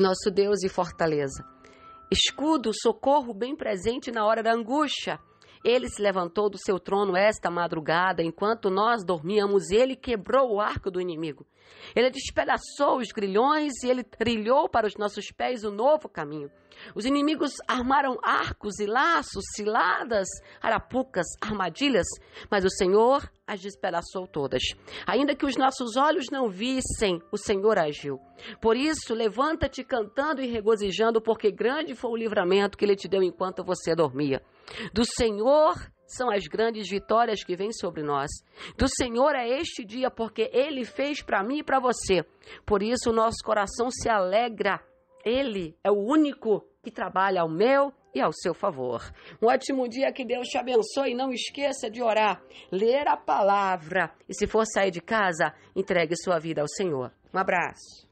nosso Deus e fortaleza. Escudo, socorro bem presente na hora da angústia. Ele se levantou do seu trono esta madrugada, enquanto nós dormíamos, ele quebrou o arco do inimigo. Ele despedaçou os grilhões e ele trilhou para os nossos pés o um novo caminho. Os inimigos armaram arcos e laços, ciladas, arapucas, armadilhas, mas o Senhor as despedaçou todas. Ainda que os nossos olhos não vissem, o Senhor agiu. Por isso, levanta-te cantando e regozijando, porque grande foi o livramento que ele te deu enquanto você dormia. Do Senhor são as grandes vitórias que vêm sobre nós. Do Senhor é este dia, porque Ele fez para mim e para você. Por isso o nosso coração se alegra. Ele é o único que trabalha ao meu e ao seu favor. Um ótimo dia, que Deus te abençoe. E não esqueça de orar, ler a palavra. E se for sair de casa, entregue sua vida ao Senhor. Um abraço.